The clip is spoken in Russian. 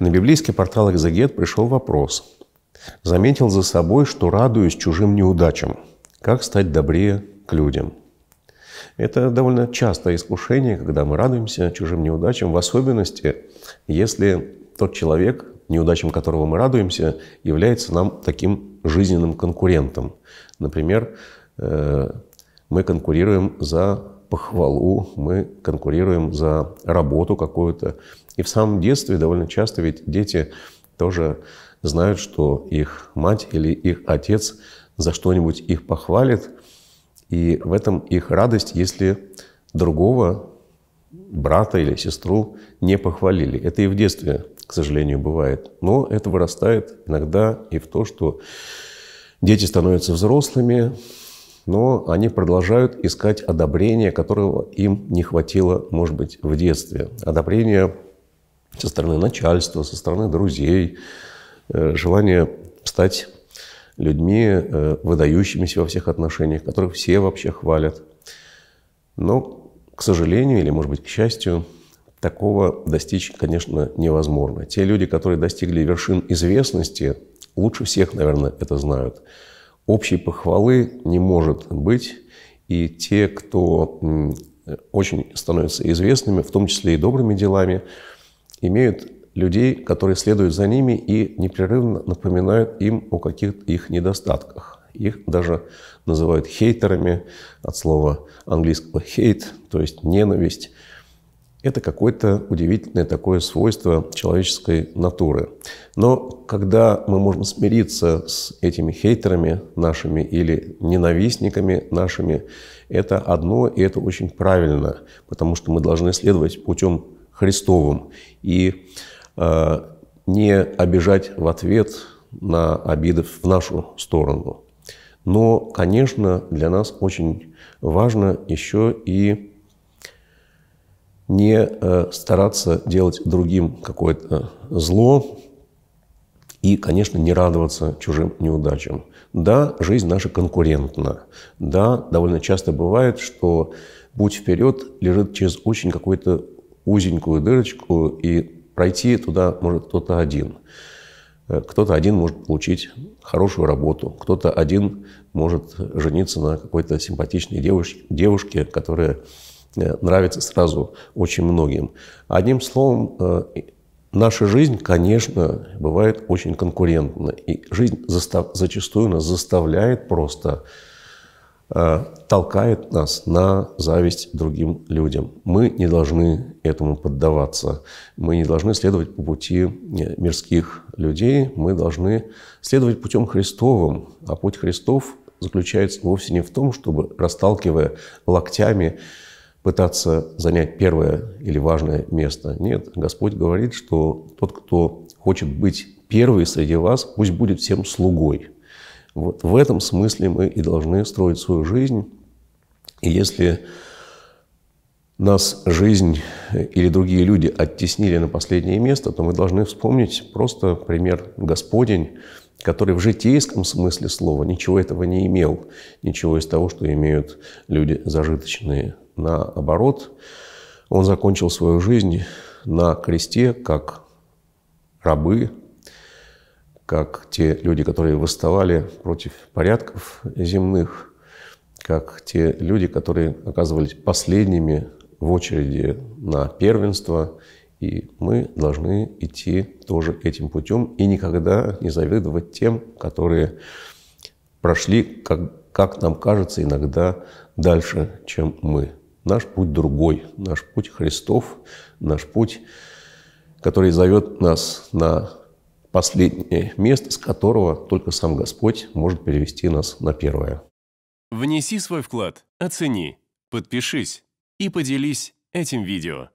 На библейский портал «Экзегет» пришел вопрос. Заметил за собой, что радуюсь чужим неудачам. Как стать добрее к людям? Это довольно частое искушение, когда мы радуемся чужим неудачам, в особенности, если тот человек, неудачам которого мы радуемся, является нам таким жизненным конкурентом. Например, э, мы конкурируем за похвалу, мы конкурируем за работу какую-то. И в самом детстве довольно часто ведь дети тоже знают, что их мать или их отец за что-нибудь их похвалит, и в этом их радость, если другого брата или сестру не похвалили. Это и в детстве, к сожалению, бывает. Но это вырастает иногда и в то, что дети становятся взрослыми, но они продолжают искать одобрение, которого им не хватило, может быть, в детстве. Одобрение со стороны начальства, со стороны друзей, э, желание стать людьми, э, выдающимися во всех отношениях, которых все вообще хвалят. Но, к сожалению, или, может быть, к счастью, такого достичь, конечно, невозможно. Те люди, которые достигли вершин известности, лучше всех, наверное, это знают общей похвалы не может быть. И те, кто очень становятся известными, в том числе и добрыми делами, имеют людей, которые следуют за ними и непрерывно напоминают им о каких-то их недостатках. Их даже называют хейтерами от слова английского «hate», то есть «ненависть». Это какое-то удивительное такое свойство человеческой натуры. Но когда мы можем смириться с этими хейтерами нашими или ненавистниками нашими, это одно, и это очень правильно, потому что мы должны следовать путем Христовым и э, не обижать в ответ на обиды в нашу сторону. Но, конечно, для нас очень важно еще и не э, стараться делать другим какое-то зло и, конечно, не радоваться чужим неудачам. Да, жизнь наша конкурентна. Да, довольно часто бывает, что путь вперед лежит через очень какую-то узенькую дырочку, и пройти туда может кто-то один. Э, кто-то один может получить хорошую работу, кто-то один может жениться на какой-то симпатичной девушке, девушке которая Э, нравится сразу очень многим. Одним словом, э, наша жизнь, конечно, бывает очень конкурентна. И жизнь застав, зачастую нас заставляет просто, э, толкает нас на зависть другим людям. Мы не должны этому поддаваться. Мы не должны следовать по пути мирских людей. Мы должны следовать путем Христовым. А путь Христов заключается вовсе не в том, чтобы, расталкивая локтями, пытаться занять первое или важное место. Нет, Господь говорит, что тот, кто хочет быть первым среди вас, пусть будет всем слугой. Вот в этом смысле мы и должны строить свою жизнь. И если нас жизнь или другие люди оттеснили на последнее место, то мы должны вспомнить просто пример Господень, который в житейском смысле слова ничего этого не имел, ничего из того, что имеют люди зажиточные. Наоборот, он закончил свою жизнь на кресте, как рабы, как те люди, которые восставали против порядков земных, как те люди, которые оказывались последними в очереди на первенство. И мы должны идти тоже этим путем и никогда не завидовать тем, которые прошли, как, как нам кажется, иногда дальше, чем мы. Наш путь другой, наш путь Христов, наш путь, который зовет нас на последнее место, с которого только сам Господь может перевести нас на первое. Внеси свой вклад, оцени, подпишись и поделись этим видео.